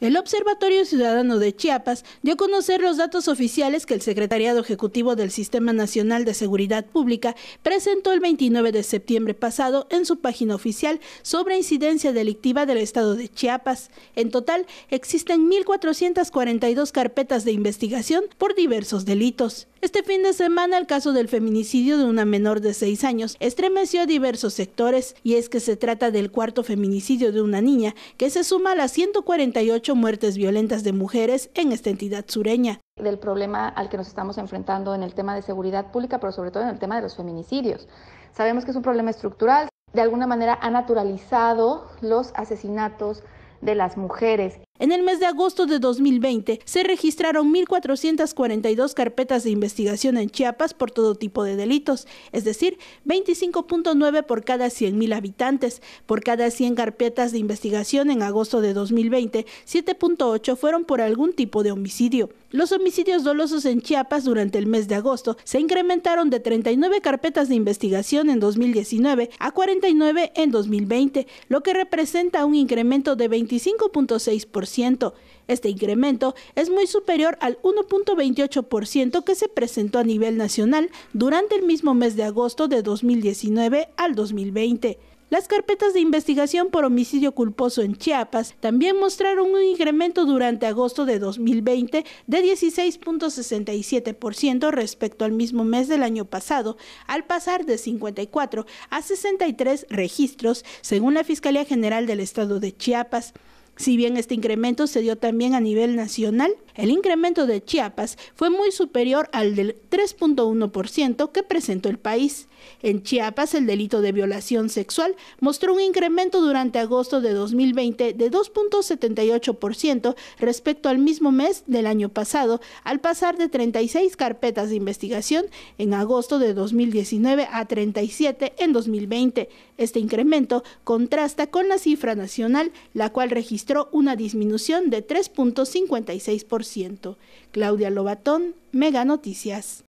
El Observatorio Ciudadano de Chiapas dio a conocer los datos oficiales que el Secretariado Ejecutivo del Sistema Nacional de Seguridad Pública presentó el 29 de septiembre pasado en su página oficial sobre incidencia delictiva del estado de Chiapas. En total, existen 1.442 carpetas de investigación por diversos delitos. Este fin de semana el caso del feminicidio de una menor de seis años estremeció a diversos sectores y es que se trata del cuarto feminicidio de una niña que se suma a las 148 muertes violentas de mujeres en esta entidad sureña. Del problema al que nos estamos enfrentando en el tema de seguridad pública, pero sobre todo en el tema de los feminicidios. Sabemos que es un problema estructural. De alguna manera ha naturalizado los asesinatos de las mujeres. En el mes de agosto de 2020 se registraron 1.442 carpetas de investigación en Chiapas por todo tipo de delitos, es decir, 25.9 por cada 100.000 habitantes. Por cada 100 carpetas de investigación en agosto de 2020, 7.8 fueron por algún tipo de homicidio. Los homicidios dolosos en Chiapas durante el mes de agosto se incrementaron de 39 carpetas de investigación en 2019 a 49 en 2020, lo que representa un incremento de 25.6%. Este incremento es muy superior al 1.28% que se presentó a nivel nacional durante el mismo mes de agosto de 2019 al 2020. Las carpetas de investigación por homicidio culposo en Chiapas también mostraron un incremento durante agosto de 2020 de 16.67% respecto al mismo mes del año pasado, al pasar de 54 a 63 registros, según la Fiscalía General del Estado de Chiapas. Si bien este incremento se dio también a nivel nacional, el incremento de Chiapas fue muy superior al del 3.1% que presentó el país. En Chiapas, el delito de violación sexual mostró un incremento durante agosto de 2020 de 2.78% respecto al mismo mes del año pasado, al pasar de 36 carpetas de investigación en agosto de 2019 a 37 en 2020. Este incremento contrasta con la cifra nacional, la cual registró una disminución de 3.56%. Claudia Lobatón, Mega Noticias.